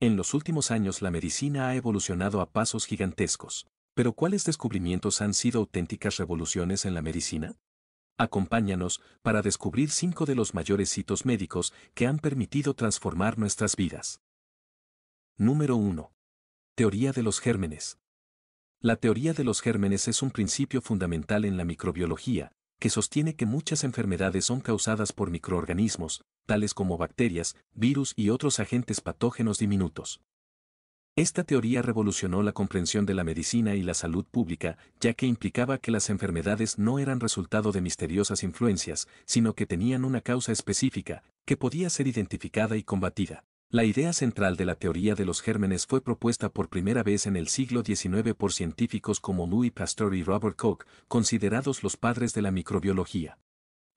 En los últimos años la medicina ha evolucionado a pasos gigantescos, pero ¿cuáles descubrimientos han sido auténticas revoluciones en la medicina? Acompáñanos para descubrir cinco de los mayores hitos médicos que han permitido transformar nuestras vidas. Número 1. Teoría de los gérmenes. La teoría de los gérmenes es un principio fundamental en la microbiología, que sostiene que muchas enfermedades son causadas por microorganismos, tales como bacterias, virus y otros agentes patógenos diminutos. Esta teoría revolucionó la comprensión de la medicina y la salud pública, ya que implicaba que las enfermedades no eran resultado de misteriosas influencias, sino que tenían una causa específica, que podía ser identificada y combatida. La idea central de la teoría de los gérmenes fue propuesta por primera vez en el siglo XIX por científicos como Louis Pasteur y Robert Koch, considerados los padres de la microbiología.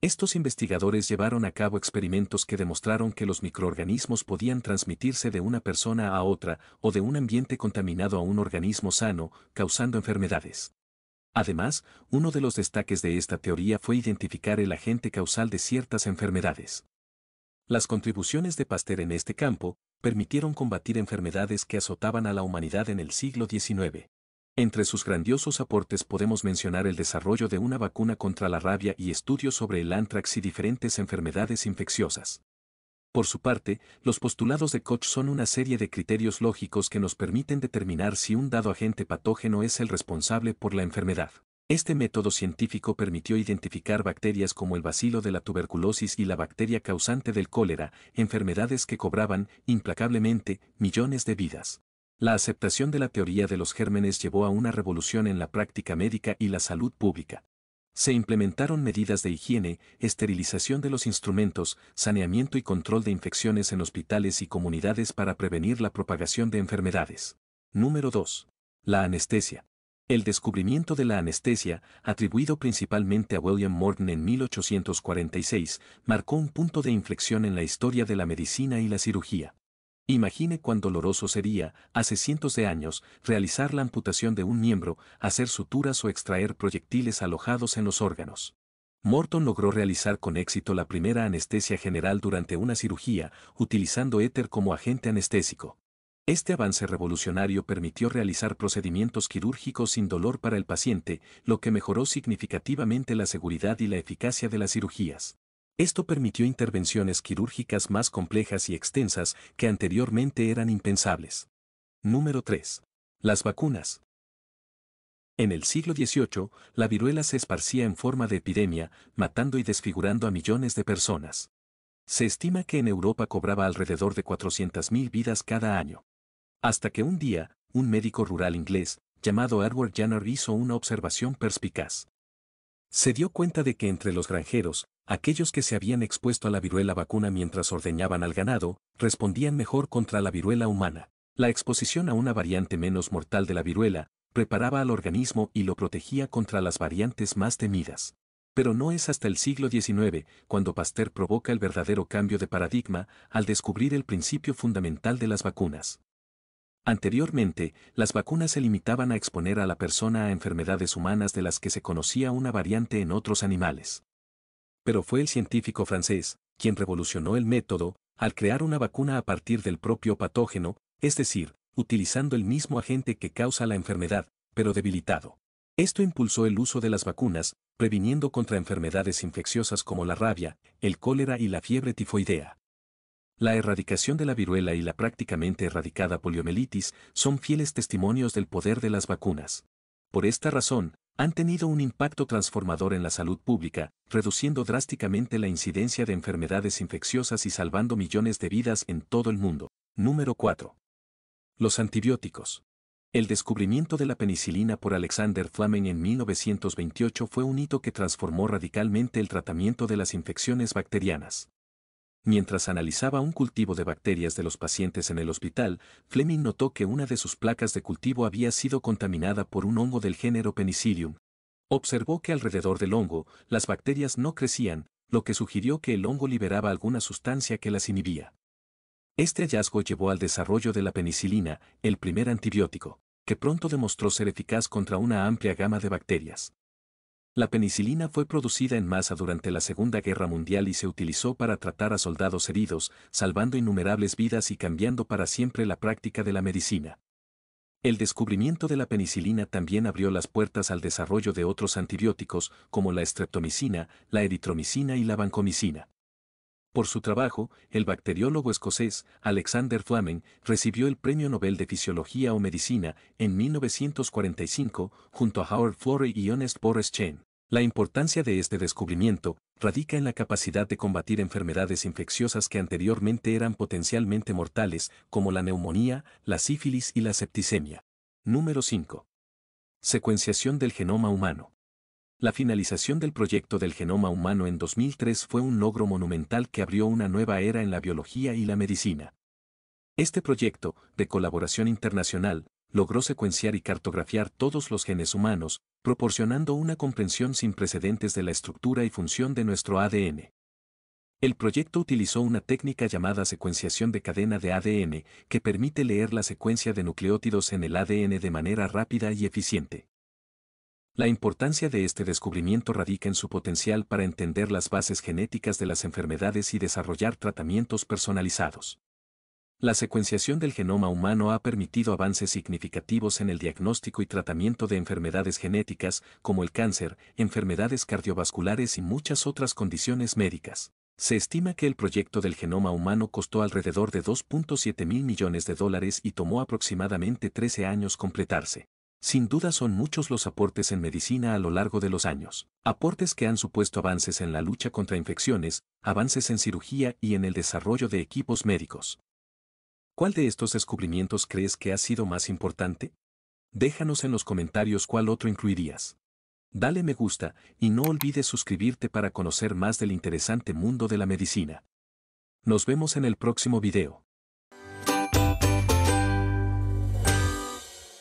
Estos investigadores llevaron a cabo experimentos que demostraron que los microorganismos podían transmitirse de una persona a otra o de un ambiente contaminado a un organismo sano, causando enfermedades. Además, uno de los destaques de esta teoría fue identificar el agente causal de ciertas enfermedades. Las contribuciones de Pasteur en este campo permitieron combatir enfermedades que azotaban a la humanidad en el siglo XIX. Entre sus grandiosos aportes podemos mencionar el desarrollo de una vacuna contra la rabia y estudios sobre el antrax y diferentes enfermedades infecciosas. Por su parte, los postulados de Koch son una serie de criterios lógicos que nos permiten determinar si un dado agente patógeno es el responsable por la enfermedad. Este método científico permitió identificar bacterias como el bacilo de la tuberculosis y la bacteria causante del cólera, enfermedades que cobraban, implacablemente, millones de vidas. La aceptación de la teoría de los gérmenes llevó a una revolución en la práctica médica y la salud pública. Se implementaron medidas de higiene, esterilización de los instrumentos, saneamiento y control de infecciones en hospitales y comunidades para prevenir la propagación de enfermedades. Número 2. La anestesia. El descubrimiento de la anestesia, atribuido principalmente a William Morton en 1846, marcó un punto de inflexión en la historia de la medicina y la cirugía. Imagine cuán doloroso sería, hace cientos de años, realizar la amputación de un miembro, hacer suturas o extraer proyectiles alojados en los órganos. Morton logró realizar con éxito la primera anestesia general durante una cirugía, utilizando éter como agente anestésico. Este avance revolucionario permitió realizar procedimientos quirúrgicos sin dolor para el paciente, lo que mejoró significativamente la seguridad y la eficacia de las cirugías. Esto permitió intervenciones quirúrgicas más complejas y extensas que anteriormente eran impensables. Número 3. Las vacunas. En el siglo XVIII, la viruela se esparcía en forma de epidemia, matando y desfigurando a millones de personas. Se estima que en Europa cobraba alrededor de 400.000 vidas cada año. Hasta que un día, un médico rural inglés, llamado Edward Jenner, hizo una observación perspicaz. Se dio cuenta de que entre los granjeros, Aquellos que se habían expuesto a la viruela vacuna mientras ordeñaban al ganado, respondían mejor contra la viruela humana. La exposición a una variante menos mortal de la viruela, preparaba al organismo y lo protegía contra las variantes más temidas. Pero no es hasta el siglo XIX cuando Pasteur provoca el verdadero cambio de paradigma al descubrir el principio fundamental de las vacunas. Anteriormente, las vacunas se limitaban a exponer a la persona a enfermedades humanas de las que se conocía una variante en otros animales pero fue el científico francés quien revolucionó el método al crear una vacuna a partir del propio patógeno, es decir, utilizando el mismo agente que causa la enfermedad, pero debilitado. Esto impulsó el uso de las vacunas, previniendo contra enfermedades infecciosas como la rabia, el cólera y la fiebre tifoidea. La erradicación de la viruela y la prácticamente erradicada poliomielitis son fieles testimonios del poder de las vacunas. Por esta razón, han tenido un impacto transformador en la salud pública, reduciendo drásticamente la incidencia de enfermedades infecciosas y salvando millones de vidas en todo el mundo. Número 4. Los antibióticos. El descubrimiento de la penicilina por Alexander Fleming en 1928 fue un hito que transformó radicalmente el tratamiento de las infecciones bacterianas. Mientras analizaba un cultivo de bacterias de los pacientes en el hospital, Fleming notó que una de sus placas de cultivo había sido contaminada por un hongo del género Penicillium. Observó que alrededor del hongo, las bacterias no crecían, lo que sugirió que el hongo liberaba alguna sustancia que las inhibía. Este hallazgo llevó al desarrollo de la penicilina, el primer antibiótico, que pronto demostró ser eficaz contra una amplia gama de bacterias. La penicilina fue producida en masa durante la Segunda Guerra Mundial y se utilizó para tratar a soldados heridos, salvando innumerables vidas y cambiando para siempre la práctica de la medicina. El descubrimiento de la penicilina también abrió las puertas al desarrollo de otros antibióticos, como la estreptomicina, la eritromicina y la vancomicina. Por su trabajo, el bacteriólogo escocés Alexander Fleming recibió el Premio Nobel de Fisiología o Medicina en 1945 junto a Howard Florey y Honest Boris Chain. La importancia de este descubrimiento radica en la capacidad de combatir enfermedades infecciosas que anteriormente eran potencialmente mortales, como la neumonía, la sífilis y la septicemia. Número 5. Secuenciación del genoma humano. La finalización del proyecto del genoma humano en 2003 fue un logro monumental que abrió una nueva era en la biología y la medicina. Este proyecto, de colaboración internacional, logró secuenciar y cartografiar todos los genes humanos, proporcionando una comprensión sin precedentes de la estructura y función de nuestro ADN. El proyecto utilizó una técnica llamada secuenciación de cadena de ADN que permite leer la secuencia de nucleótidos en el ADN de manera rápida y eficiente. La importancia de este descubrimiento radica en su potencial para entender las bases genéticas de las enfermedades y desarrollar tratamientos personalizados. La secuenciación del genoma humano ha permitido avances significativos en el diagnóstico y tratamiento de enfermedades genéticas, como el cáncer, enfermedades cardiovasculares y muchas otras condiciones médicas. Se estima que el proyecto del genoma humano costó alrededor de 2.7 mil millones de dólares y tomó aproximadamente 13 años completarse. Sin duda son muchos los aportes en medicina a lo largo de los años, aportes que han supuesto avances en la lucha contra infecciones, avances en cirugía y en el desarrollo de equipos médicos. ¿Cuál de estos descubrimientos crees que ha sido más importante? Déjanos en los comentarios cuál otro incluirías. Dale me gusta y no olvides suscribirte para conocer más del interesante mundo de la medicina. Nos vemos en el próximo video.